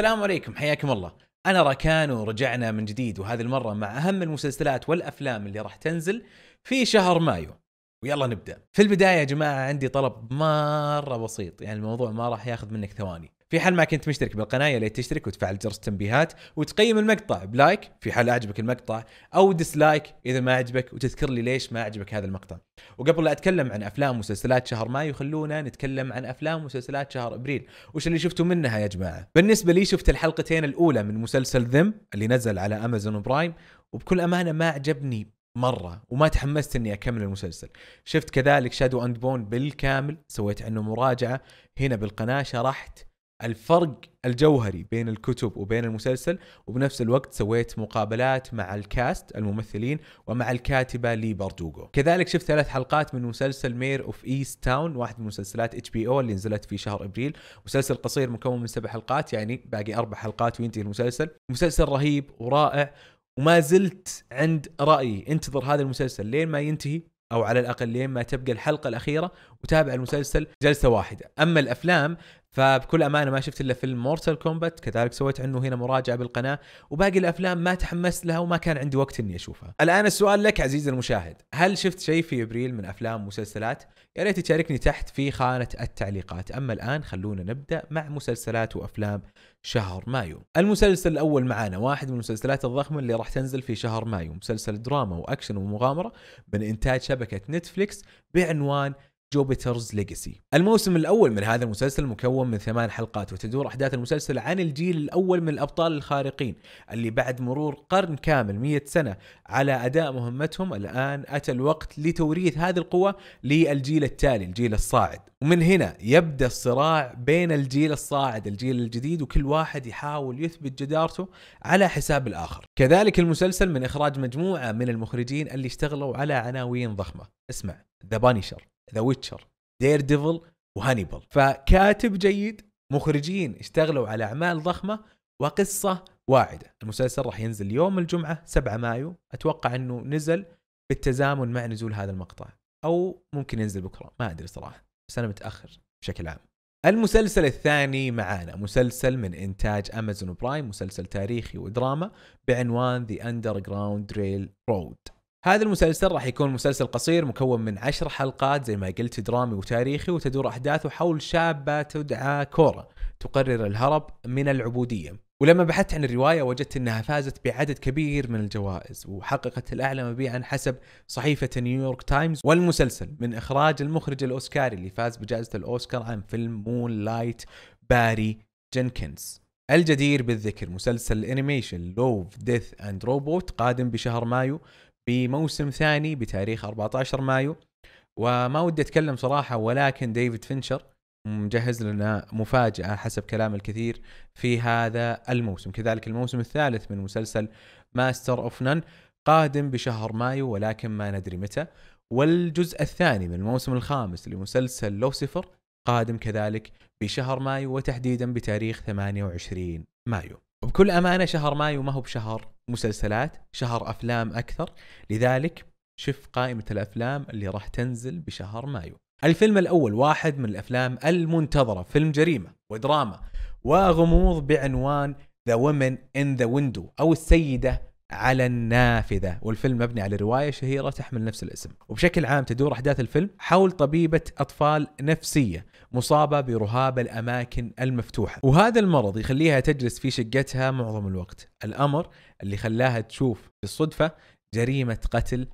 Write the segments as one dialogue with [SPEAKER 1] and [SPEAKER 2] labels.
[SPEAKER 1] السلام عليكم حياكم الله أنا راكان ورجعنا من جديد وهذه المرة مع أهم المسلسلات والأفلام اللي راح تنزل في شهر مايو ويلا نبدأ في البداية يا جماعة عندي طلب مرة بسيط يعني الموضوع ما راح ياخذ منك ثواني في حال ما كنت مشترك بالقناه يا ليت تشترك وتفعل جرس التنبيهات وتقيم المقطع بلايك في حال اعجبك المقطع او ديسلايك اذا ما عجبك وتذكر لي ليش ما عجبك هذا المقطع وقبل لا اتكلم عن افلام ومسلسلات شهر مايو خلونا نتكلم عن افلام ومسلسلات شهر ابريل وش اللي شفتوا منها يا جماعه بالنسبه لي شفت الحلقتين الاولى من مسلسل ذم اللي نزل على امازون برايم وبكل امانه ما عجبني مرة وما تحمست اني اكمل المسلسل شفت كذلك شادو اند بون بالكامل سويت عنه مراجعة هنا بالقناة شرحت الفرق الجوهري بين الكتب وبين المسلسل وبنفس الوقت سويت مقابلات مع الكاست الممثلين ومع الكاتبة لي باردوغو كذلك شفت ثلاث حلقات من مسلسل مير اوف ايست تاون واحد من مسلسلات اتش بي او اللي نزلت في شهر ابريل مسلسل قصير مكون من سبع حلقات يعني باقي اربع حلقات وينتهي المسلسل مسلسل رهيب ورائع وما زلت عند رايي انتظر هذا المسلسل لين ما ينتهي او على الاقل لين ما تبقى الحلقه الاخيره وتابع المسلسل جلسه واحده اما الافلام فبكل امانه ما شفت الا فيلم مورتال كومبات كذلك سويت عنه هنا مراجعه بالقناه وباقي الافلام ما تحمست لها وما كان عندي وقت اني اشوفها. الان السؤال لك عزيزي المشاهد، هل شفت شيء في ابريل من افلام ومسلسلات؟ يا ريت تشاركني تحت في خانه التعليقات، اما الان خلونا نبدا مع مسلسلات وافلام شهر مايو. المسلسل الاول معانا واحد من المسلسلات الضخمه اللي راح تنزل في شهر مايو، مسلسل دراما واكشن ومغامره من انتاج شبكه نتفليكس بعنوان جوبيترز ليجاسي الموسم الأول من هذا المسلسل مكون من ثمان حلقات وتدور أحداث المسلسل عن الجيل الأول من الأبطال الخارقين اللي بعد مرور قرن كامل مية سنة على أداء مهمتهم الآن أتى الوقت لتوريث هذه القوة للجيل التالي الجيل الصاعد ومن هنا يبدأ الصراع بين الجيل الصاعد الجيل الجديد وكل واحد يحاول يثبت جدارته على حساب الآخر كذلك المسلسل من إخراج مجموعة من المخرجين اللي اشتغلوا على عناوين ضخمة اسمع ذا بانيشر ذا ويتشر دير ديفل وهانيبال فكاتب جيد مخرجين اشتغلوا على اعمال ضخمه وقصه واعده المسلسل راح ينزل يوم الجمعه 7 مايو اتوقع انه نزل بالتزامن مع نزول هذا المقطع او ممكن ينزل بكره ما ادري صراحه بس انا متاخر بشكل عام المسلسل الثاني معانا مسلسل من إنتاج أمازون برايم مسلسل تاريخي ودراما بعنوان The Underground رود هذا المسلسل راح يكون مسلسل قصير مكون من عشر حلقات زي ما قلت درامي وتاريخي وتدور أحداثه حول شابة تدعى كورا تقرر الهرب من العبودية ولما بحثت عن الرواية وجدت أنها فازت بعدد كبير من الجوائز وحققت الأعلى مبيعا حسب صحيفة نيويورك تايمز والمسلسل من إخراج المخرج الأوسكاري اللي فاز بجائزة الأوسكار عن فيلم مون لايت باري جينكنز الجدير بالذكر مسلسل الانيميشن لوف ديث اند روبوت قادم بشهر مايو بموسم ثاني بتاريخ 14 مايو وما ودي اتكلم صراحه ولكن ديفيد فينشر مجهز لنا مفاجأة حسب كلام الكثير في هذا الموسم كذلك الموسم الثالث من مسلسل ماستر اوف نن قادم بشهر مايو ولكن ما ندري متى والجزء الثاني من الموسم الخامس لمسلسل لوسيفر قادم كذلك بشهر مايو وتحديدا بتاريخ 28 مايو وبكل امانه شهر مايو ما هو بشهر مسلسلات شهر افلام اكثر لذلك شف قائمه الافلام اللي راح تنزل بشهر مايو الفيلم الاول واحد من الافلام المنتظره فيلم جريمه ودراما وغموض بعنوان ذا ومن ان ذا ويندو او السيده على النافذة والفيلم مبني على رواية شهيرة تحمل نفس الاسم وبشكل عام تدور أحداث الفيلم حول طبيبة أطفال نفسية مصابة برهاب الأماكن المفتوحة وهذا المرض يخليها تجلس في شقتها معظم الوقت الأمر اللي خلاها تشوف بالصدفة جريمة قتل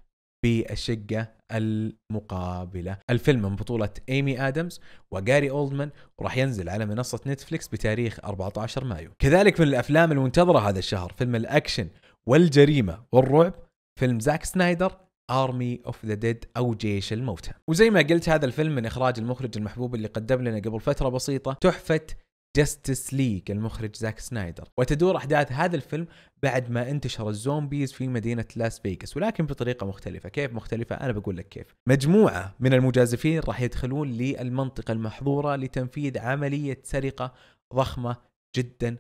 [SPEAKER 1] بالشقة المقابلة الفيلم من بطولة إيمي آدمز وغاري أولدمان وراح ينزل على منصة نتفليكس بتاريخ 14 مايو كذلك من الأفلام المنتظرة هذا الشهر فيلم الأكشن والجريمه والرعب فيلم زاك سنايدر ارمي اوف ذا ديد او جيش الموتى وزي ما قلت هذا الفيلم من اخراج المخرج المحبوب اللي قدم لنا قبل فتره بسيطه تحفه جاستس ليج المخرج زاك سنايدر وتدور احداث هذا الفيلم بعد ما انتشر الزومبيز في مدينه لاس فيغاس ولكن بطريقه مختلفه كيف مختلفه انا بقول لك كيف مجموعه من المجازفين راح يدخلون للمنطقه المحظوره لتنفيذ عمليه سرقه ضخمه جدا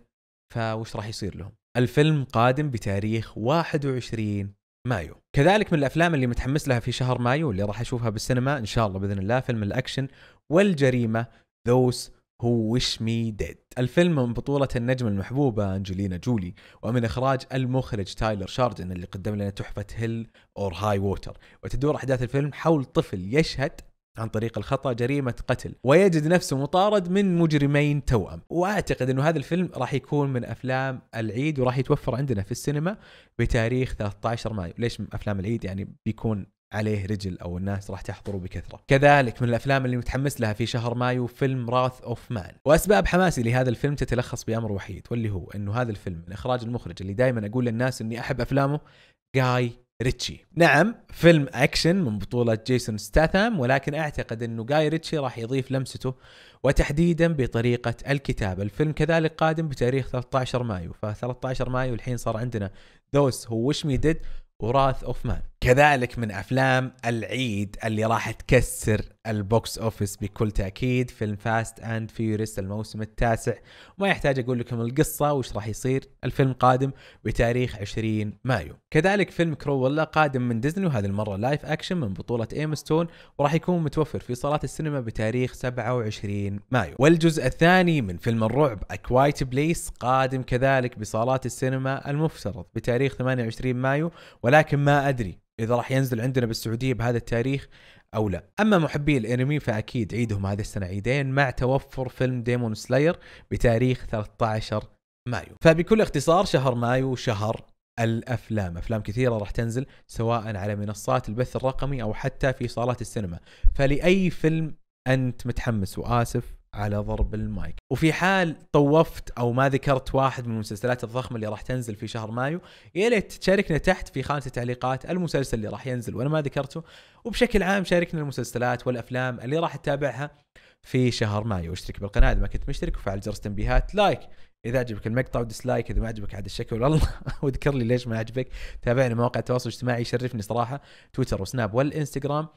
[SPEAKER 1] فوش راح يصير لهم الفيلم قادم بتاريخ 21 مايو كذلك من الافلام اللي متحمس لها في شهر مايو اللي راح اشوفها بالسينما ان شاء الله باذن الله فيلم الاكشن والجريمه ذوس هو وش مي ديد الفيلم من بطولة النجمة المحبوبة أنجلينا جولي ومن إخراج المخرج تايلر شاردن اللي قدم لنا تحفة هيل أور هاي ووتر وتدور أحداث الفيلم حول طفل يشهد عن طريق الخطا جريمه قتل ويجد نفسه مطارد من مجرمين توأم واعتقد انه هذا الفيلم راح يكون من افلام العيد وراح يتوفر عندنا في السينما بتاريخ 13 مايو ليش افلام العيد يعني بيكون عليه رجل او الناس راح تحضره بكثره. كذلك من الافلام اللي متحمس لها في شهر مايو فيلم راث اوف مان، واسباب حماسي لهذا الفيلم تتلخص بامر وحيد واللي هو انه هذا الفيلم من اخراج المخرج اللي دائما اقول للناس اني احب افلامه جاي ريتشي نعم فيلم أكشن من بطولة جيسون ستاثام ولكن أعتقد أنه جاي ريتشي راح يضيف لمسته وتحديدا بطريقة الكتابة الفيلم كذلك قادم بتاريخ 13 مايو ف 13 مايو الحين صار عندنا Those هو وش ميدد وراث أوف مان كذلك من افلام العيد اللي راح تكسر البوكس اوفيس بكل تاكيد فيلم فاست اند فيوريس الموسم التاسع وما يحتاج اقول لكم القصه وش راح يصير الفيلم قادم بتاريخ 20 مايو كذلك فيلم كروولا قادم من ديزني وهذه المره لايف اكشن من بطوله ايم ستون وراح يكون متوفر في صالات السينما بتاريخ 27 مايو والجزء الثاني من فيلم الرعب اكوايت بليس قادم كذلك بصالات السينما المفترض بتاريخ 28 مايو ولكن ما ادري اذا راح ينزل عندنا بالسعوديه بهذا التاريخ او لا اما محبي الانمي فاكيد عيدهم هذه السنه عيدين مع توفر فيلم ديمون سلاير بتاريخ 13 مايو فبكل اختصار شهر مايو شهر الافلام افلام كثيره راح تنزل سواء على منصات البث الرقمي او حتى في صالات السينما فلاي فيلم انت متحمس واسف على ضرب المايك وفي حال طوفت او ما ذكرت واحد من المسلسلات الضخمه اللي راح تنزل في شهر مايو يا ليت تشاركنا تحت في خانه التعليقات المسلسل اللي راح ينزل وانا ما ذكرته وبشكل عام شاركنا المسلسلات والافلام اللي راح تتابعها في شهر مايو واشترك بالقناه اذا ما كنت مشترك وفعل جرس التنبيهات لايك اذا عجبك المقطع وديسلايك اذا ما عجبك عاد الشكل والله واذكر لي ليش ما عجبك تابعني مواقع التواصل الاجتماعي يشرفني صراحه تويتر وسناب والانستغرام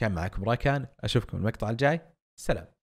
[SPEAKER 1] كان معكم راكان اشوفكم المقطع الجاي سلام